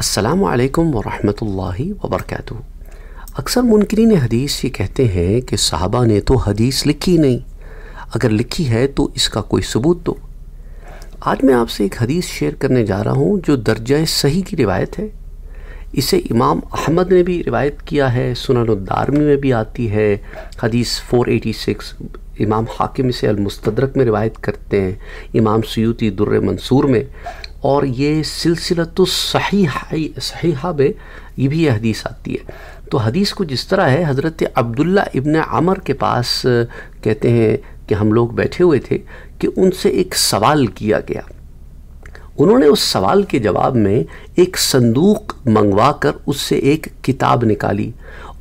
असलकम वरहि वबरक अक्सर मुनकरीन हदीस ये कहते हैं कि साहबा ने तो हदीस लिखी नहीं अगर लिखी है तो इसका कोई सबूत दो तो। आज मैं आपसे एक हदीस शेयर करने जा रहा हूँ जो दर्जा सही की रिवायत है इसे इमाम अहमद ने भी रिवायत किया है सुनन उद्दारमी में भी आती है हदीस 486 इमाम हाकिम इसे अलमस्तरक में रिवायत करते हैं इमाम सयूती दुर्र मंसूर में और ये सिलसिला तो सही सही में ये भी यह हदीस आती है तो हदीस को जिस तरह है हज़रत अब्दुल्ला इबन आमर के पास कहते हैं कि हम लोग बैठे हुए थे कि उनसे एक सवाल किया गया उन्होंने उस सवाल के जवाब में एक संदूक मंगवा कर उससे एक किताब निकाली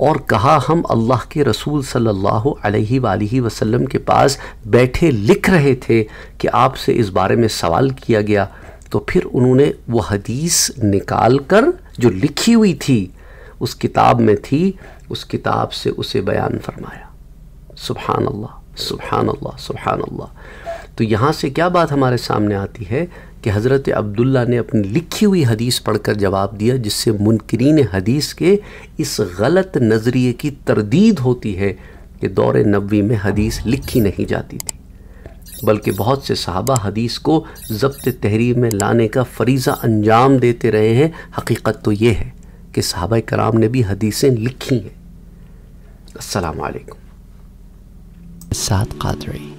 और कहा हम अल्लाह के रसूल सल्लल्लाहु अलैहि वालैहि वसल्लम के पास बैठे लिख रहे थे कि आपसे इस बारे में सवाल किया गया तो फिर उन्होंने वह हदीस निकाल कर जो लिखी हुई थी उस किताब में थी उस किताब से उसे बयान फरमाया सुबहान अल्लाह सुबहान अल्लाह सुबहान अल्लाह तो यहाँ से क्या बात हमारे सामने आती है कि हज़रत अब्दुल्ला ने अपनी लिखी हुई हदीस पढ़कर जवाब दिया जिससे मुनकरीन हदीस के इस गलत नज़रिए की तरदीद होती है कि दौर नबी में हदीस लिखी नहीं जाती थी बल्कि बहुत से सहाबा हदीस को जब्त तहरीर में लाने का फरीज़ा अंजाम देते रहे हैं हकीकत तो ये है कि सहाबा कराम ने भी हदीसें लिखी हैं असलकम सात कादरी